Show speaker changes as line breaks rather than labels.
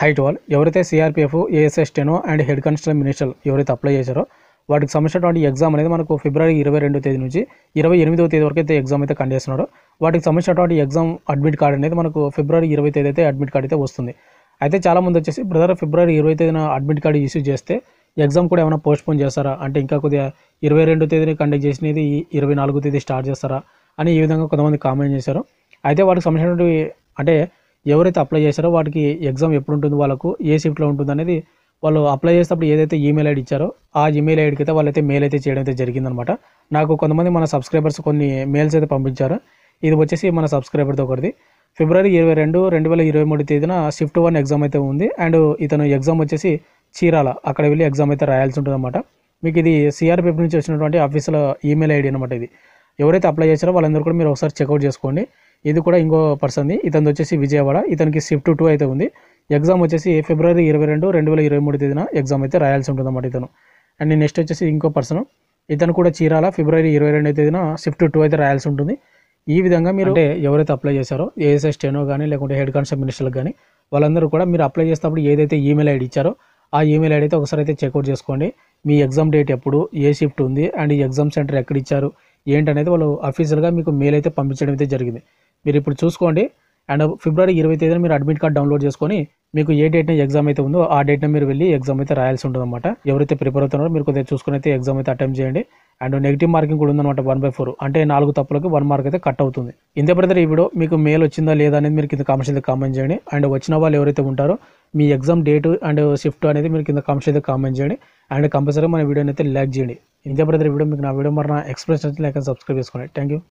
height వాల్ ఎవరైతే CRPF ASI steno and head constable minister ఎవరైతే అప్లై చేశారో వాటికి సంబంధించినటువంటి ఎగ్జామ్ అనేది మనకు ఫిబ్రవరి ఇరవై రెండో తేదీ నుంచి ఇరవై ఎనిమిదో తేదీ వరకు అయితే ఎగ్జామ్ అయితే కండక్ట్ చేస్తున్నారు వాటికి సంబంధించినటువంటి ఎగ్జామ్ అడ్మిట్ కార్డ్ అనేది మనకు ఫిబ్రవరి ఇరవై తేదీ అయితే అడ్మిట్ కార్డ్ అయితే వస్తుంది అయితే చాలామంది వచ్చేసి బ్రదర్ ఫిబ్రవరి ఇరవై తేదీన అడ్మిట్ కార్డు ఇష్యూ చేస్తే ఎగ్జామ్ కూడా ఏమైనా పోస్ట్పోన్ చేస్తారా అంటే ఇంకా కొద్దిగా ఇరవై రెండో తేదీని కండక్ట్ చేసినది ఇరవై నాలుగో తేదీ స్టార్ట్ చేస్తారా అని ఈ విధంగా కొంతమంది కామెంట్ చేశారు అయితే వాటికి సంబంధించినటువంటి అంటే ఎవరైతే అప్లై చేశారో వాటికి ఎగ్జామ్ ఎప్పుడు ఉంటుంది వాళ్ళకు ఏ షిఫ్ట్లో ఉంటుంది అనేది వాళ్ళు అప్లై చేసేటప్పుడు ఏదైతే ఈమెయిల్ ఐడి ఇచ్చారో ఆ ఈమెయిల్ ఐడికి అయితే వాళ్ళైతే మెయిల్ అయితే చేయడం అయితే జరిగిందనమాట నాకు కొంతమంది మన సబ్స్క్రైబర్స్ కొన్ని మెయిల్స్ అయితే పంపించారు ఇది వచ్చేసి మన సబ్స్క్రైబర్తో ఒకటి ఫిబ్రవరి ఇరవై రెండు రెండు వేల ఇరవై మూడు తేదీన షిఫ్ట్ వన్ ఎగ్జామ్ అయితే ఉంది అండ్ ఇతను ఎగ్జామ్ వచ్చేసి చీరాల అక్కడ వెళ్ళి ఎగ్జామ్ అయితే రాయాల్సి ఉంటుందన్నమాట మీకు ఇది సిఆర్పిఎఫ్ నుంచి వచ్చినటువంటి ఆఫీసుల ఈమెయిల్ ఐడి అనమాట ఇది ఎవరైతే అప్లై చేశారో వాళ్ళందరూ కూడా మీరు ఒకసారి చెక్అవుట్ చేసుకోండి ఇది కూడా ఇంకో పర్సన్ది ఇతను వచ్చేసి విజయవాడ ఇతనికి షిఫ్ట్ టూ అయితే ఉంది ఎగ్జామ్ వచ్చేసి ఫిబ్రవరి ఇరవై రెండు రెండు వేల ఇరవై మూడు తేదీన ఎగ్జామ్ అయితే రాయాల్సి ఉంటుంది అన్నమాట ఇతను అండ్ నెక్స్ట్ వచ్చేసి ఇంకో పర్సన్ ఇతను కూడా చీరాల ఫిబ్రవరి ఇరవై రెండు తేదీన షిఫ్ట్ టూ అయితే రాయాల్సి ఉంటుంది ఈ విధంగా మీరు అంటే ఎవరైతే అప్లై చేశారో ఏఎస్ఎస్ స్టెనో కానీ లేకుంటే హెడ్ కానిస్టేబుల్ మినిస్టర్లకు కానీ వాళ్ళందరూ కూడా మీరు అప్లై చేసినప్పుడు ఏదైతే ఈమెయిల్ ఐడి ఇచ్చారో ఆ ఈమెయిల్ ఐడి అయితే ఒకసారి అయితే చెక్అవుట్ చేసుకోండి మీ ఎగ్జామ్ డేట్ ఎప్పుడు ఏ షిఫ్ట్ ఉంది అండ్ ఈ ఎగ్జామ్ సెంటర్ ఎక్కడ ఇచ్చారు ఏంటనేది వాళ్ళు అఫీషియల్గా మీకు మెయిల్ అయితే పంపించడం అయితే జరిగింది మీరు ఇప్పుడు చూసుకోండి అండ్ ఫిబ్రవరి ఇరవై తేదీన మీరు అడ్మిట్ కార్డ్ డౌన్లోడ్ చేసుకొని మీకు ఏ డేట్న ఎగ్జామ్ అయితే ఉందో ఆ డేట్న మీరు వెళ్ళి ఎగ్జామ్ అయితే రాయాల్సి అనమాట ఎవరైతే ప్రిపేర్ అవుతున్నారో మీరు కొద్దిగా చూసుకుని అయితే ఎగ్జామ్ అయితే అటెంప్ట్ చేయండి అండ్ నెగిటివ్ మార్కింగ్ కూడా ఉందన్నమాట వన్ బై ఫోర్ అంటే నాలుగు తప్పులకు వన్ మార్క్ అయితే కట్ అవుతుంది ఇంతే బ్రదర్ ఈ వీడియో మీకు మెయిల్ వచ్చిందా లేదా అనేది మీరు కింద కామెంట్స్ అయితే కామెంట్ చేయండి అండ్ వచ్చిన వాళ్ళు ఎవరైతే ఉంటారో మీ ఎగ్జామ్ డేట్ అండ్ షిఫ్ట్ అనేది మీరు కింద కామెంట్స్ అయితే కామెంట్ చేయండి అండ్ కంపల్సరీ మన వీడియోని అయితే లైక్ చేయండి ఇంతే బ్రదర్ వీడియో మీకు నా వీడియో మరి నా ఎక్స్ప్రెస్ లైక్ అండ్ సబ్స్క్రైబ్ చేసుకోండి థ్యాంక్ యూ